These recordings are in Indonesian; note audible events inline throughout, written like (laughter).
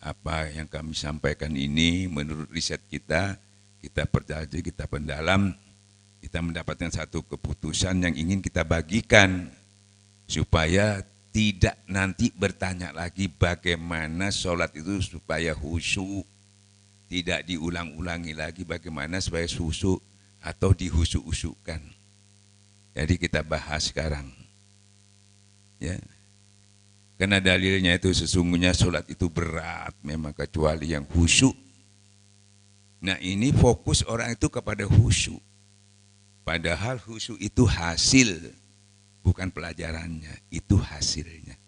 apa yang kami sampaikan ini menurut riset kita, kita percaya, kita pendalam, kita mendapatkan satu keputusan yang ingin kita bagikan supaya tidak nanti bertanya lagi bagaimana sholat itu supaya husu tidak diulang-ulangi lagi bagaimana supaya susu atau dihusuk-usukkan. Jadi kita bahas sekarang. Ya, karena dalilnya itu sesungguhnya sholat itu berat, memang kecuali yang khusyuk. Nah ini fokus orang itu kepada khusyuk. Padahal khusyuk itu hasil, bukan pelajarannya, itu hasilnya.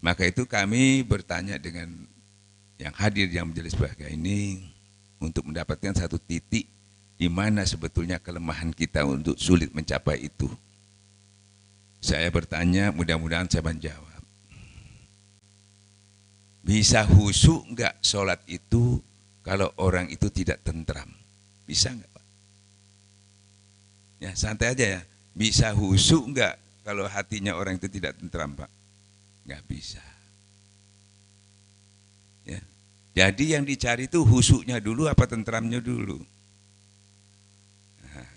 Maka itu kami bertanya dengan yang hadir yang menjelis bahagia ini untuk mendapatkan satu titik di mana sebetulnya kelemahan kita untuk sulit mencapai itu. Saya bertanya, mudah-mudahan saya menjawab. Bisa husuk enggak sholat itu kalau orang itu tidak tentram? Bisa enggak Pak? Ya santai aja ya. Bisa husuk enggak kalau hatinya orang itu tidak tentram Pak? enggak bisa. Ya. Jadi yang dicari itu husuknya dulu apa tentramnya dulu? Nah.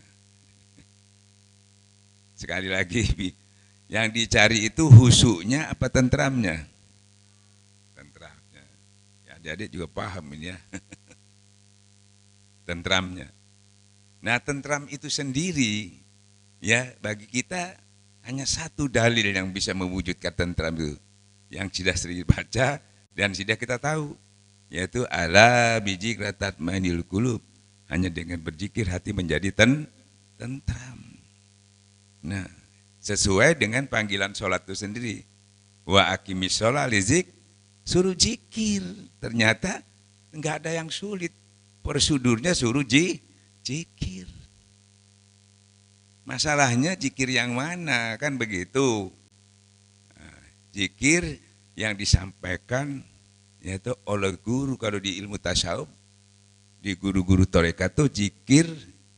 Sekali lagi, (laughs) yang dicari itu husuknya apa tentramnya? jadi juga paham ini ya. (laughs) Tentramnya. Nah tentram itu sendiri ya bagi kita hanya satu dalil yang bisa mewujudkan tentram itu. Yang sudah sering baca dan sudah kita tahu. Yaitu ala biji kratat manil kulub. Hanya dengan berzikir hati menjadi ten, tentram. Nah, sesuai dengan panggilan sholat itu sendiri. Wa akimis sholat lizik Suruh jikir Ternyata enggak ada yang sulit. Prosedurnya suruh ji, jikir Masalahnya jikir yang mana kan begitu. Nah, jikir yang disampaikan yaitu oleh guru kalau di ilmu tasawuf di guru-guru tarekat itu jikir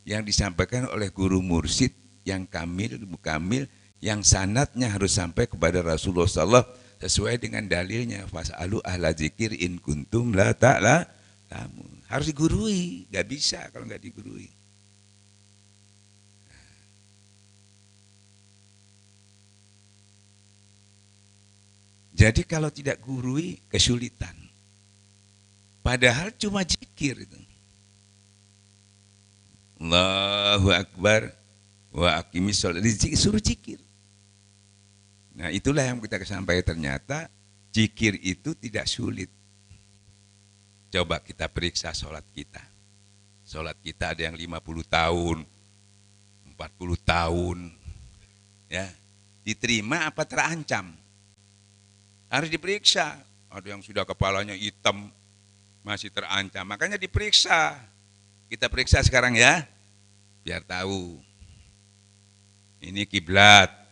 yang disampaikan oleh guru mursid yang kamil, mukamil, yang sanatnya harus sampai kepada Rasulullah sesuai dengan dalilnya fasalu ahla zikir in kuntum la ta'la tamu harus digurui gak bisa kalau gak digurui jadi kalau tidak gurui kesulitan padahal cuma zikir itu Allahu Akbar wa akimis sholat suruh zikir Nah itulah yang kita sampai ternyata zikir itu tidak sulit. Coba kita periksa sholat kita. Sholat kita ada yang 50 tahun, 40 tahun. ya Diterima apa terancam? Harus diperiksa. Ada yang sudah kepalanya hitam, masih terancam. Makanya diperiksa. Kita periksa sekarang ya, biar tahu. Ini kiblat,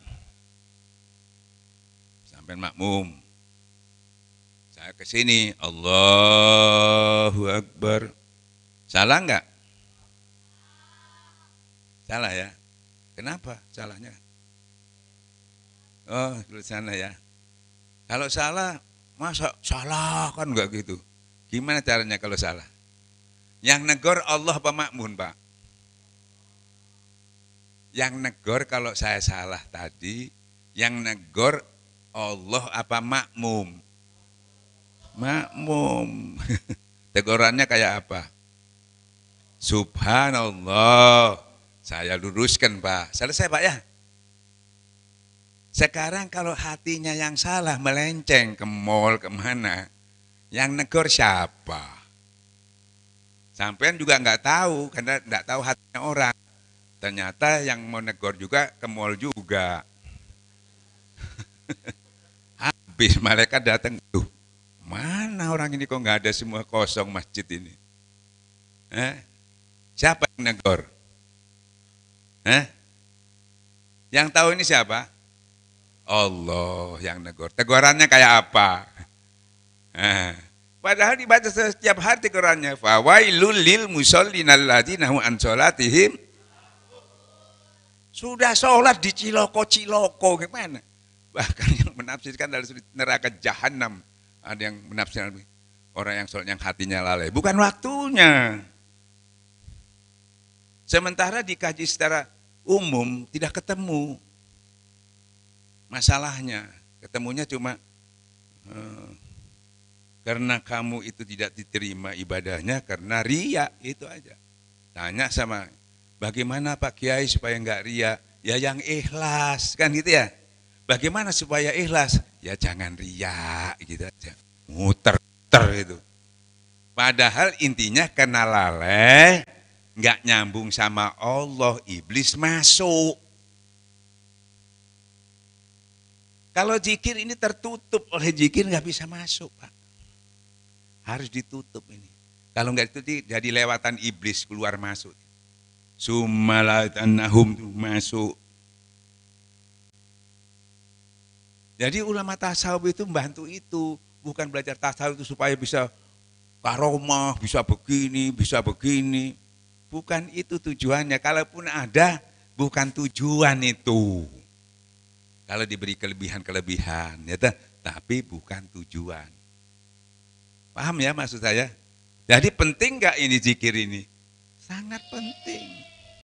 sampai makmum. Saya ke sini, Allahu Akbar. Salah enggak? Salah ya? Kenapa salahnya? Oh, sana ya. Kalau salah, masa salah kan enggak gitu. Gimana caranya kalau salah? Yang negor Allah apa Makmum Pak? Yang negor kalau saya salah tadi, yang negor Allah apa makmum? Makmum. (laughs) Tegorannya kayak apa? Subhanallah. Saya luruskan Pak. Selesai Pak ya? Sekarang kalau hatinya yang salah melenceng ke mall kemana, yang negor siapa? Sampean juga nggak tahu karena nggak tahu hatinya orang. Ternyata yang mau negor juga ke mall juga. (laughs) habis malaikat datang, tuh mana orang ini kok nggak ada semua kosong masjid ini? Eh? Siapa yang negor? Eh? Yang tahu ini siapa? Allah yang negor. Tegurannya kayak apa? Eh. Padahal dibaca setiap hari tegurannya Fawailul lil musallinalladzina hum an sholatihim sudah sholat di ciloko-ciloko gimana? Bahkan menafsirkan dari sudut neraka jahanam. Ada yang menafsirkan orang yang soalnya hatinya lalai. Bukan waktunya. Sementara dikaji secara umum tidak ketemu masalahnya. Ketemunya cuma uh, karena kamu itu tidak diterima ibadahnya karena ria itu aja. Tanya sama bagaimana Pak Kiai supaya nggak ria? Ya yang ikhlas kan gitu ya. Bagaimana supaya ikhlas? Ya jangan riak gitu aja. Muter-ter itu. Padahal intinya kena laleh, nggak nyambung sama Allah, iblis masuk. Kalau jikir ini tertutup oleh jikir nggak bisa masuk, Pak. Harus ditutup ini. Kalau nggak itu jadi lewatan iblis keluar masuk. nahum masuk Jadi ulama tasawuf itu membantu itu, bukan belajar tasawuf itu supaya bisa karomah, bisa begini, bisa begini. Bukan itu tujuannya, kalaupun ada bukan tujuan itu. Kalau diberi kelebihan-kelebihan, ya ta? tapi bukan tujuan. Paham ya maksud saya? Jadi penting nggak ini zikir ini? Sangat penting.